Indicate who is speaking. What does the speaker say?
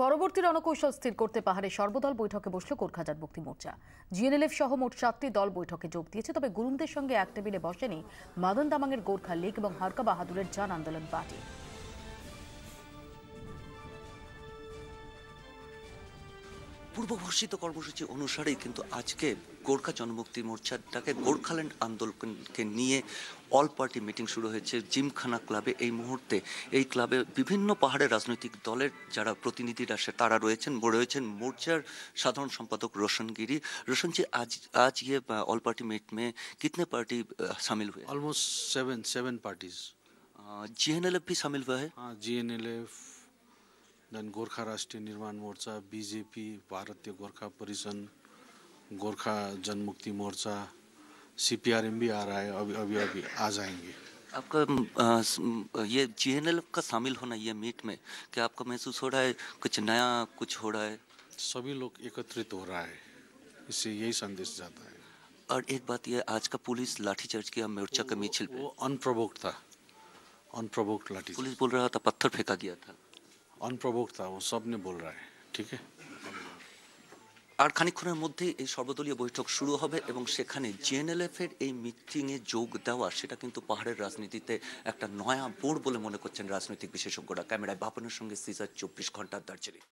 Speaker 1: পরবর্তী রণকৌশল স্থির করতে পাহাড়ে সর্বদল বৈঠকে বসল গোর্খাজাত মুক্তি মোর্চা জিএনএলএফ সহ মোট সাতটি দল বৈঠকে যোগ দিয়েছে তবে গুরুন্দের সঙ্গে এক টেবিলে বসেনি মাদন দামাঙের গোর্খা লীগ এবং হারকা বাহাদুরের জান আন্দোলন পার্টি
Speaker 2: পূর্বঘোষিত কর্মসূচি অনুসারেই কিন্তু আজকে গোর্খা জনমুক্তি মোর্চাটাকে গোর্খাল্যান্ড আন্দোলনকে নিয়ে অল পার্টি মিটিং শুরু হয়েছে জিমখানা ক্লাবে এই মুহূর্তে এই ক্লাবে বিভিন্ন পাহাড়ের রাজনৈতিক দলের যারা প্রতিনিধিরা সে তারা রয়েছেন রয়েছেন মোর্চার সাধারণ সম্পাদক রোশন গিরি আজ আজ ইয়ে অল পার্টি মিট মে কিতনে পার্টি সামিল হয়ে
Speaker 3: almost seven seven parties GNLF সামিল হয়ে জিএনএলএফ হ্যাঁ, देन गोर्खा राष्ट्रीय निर्माण मोर्चा बीजेपी भारतीय गोर्खा परिसंघ गोरखा जनमुक्ति मोर्चा सीपीआरएम भी आ रहा है अभी अभी अभी आ जाएंगे
Speaker 2: आपका ये जी एन का शामिल होना ये मीट में क्या आपको महसूस हो रहा है कुछ नया कुछ हो रहा है सभी लोग एकत्रित हो रहा है इससे यही
Speaker 3: संदेश जाता
Speaker 2: है और एक बात ये आज का पुलिस लाठीचार्ज किया मोर्चा का मिचिल वो था अनप्रवोक्ट लाठी पुलिस बोल रहा था पत्थर फेंका गया था অনপ্রবক্তা ও স্বপ্নে বল রায় ঠিক আর খানিক্ষণের মধ্যে এই সর্বদলীয় বৈঠক শুরু হবে এবং সেখানে জিএনএলএফ এর এই মিটিংয়ে যোগ দেওয়া সেটা কিন্তু পাহাড়ের রাজনীতিতে একটা নয়া বোর্ড বলে মনে করছেন রাজনৈতিক বিশেষজ্ঞরা ক্যামেরায় বাপনের সঙ্গে সিজার চব্বিশ ঘন্টার দার্জিলিং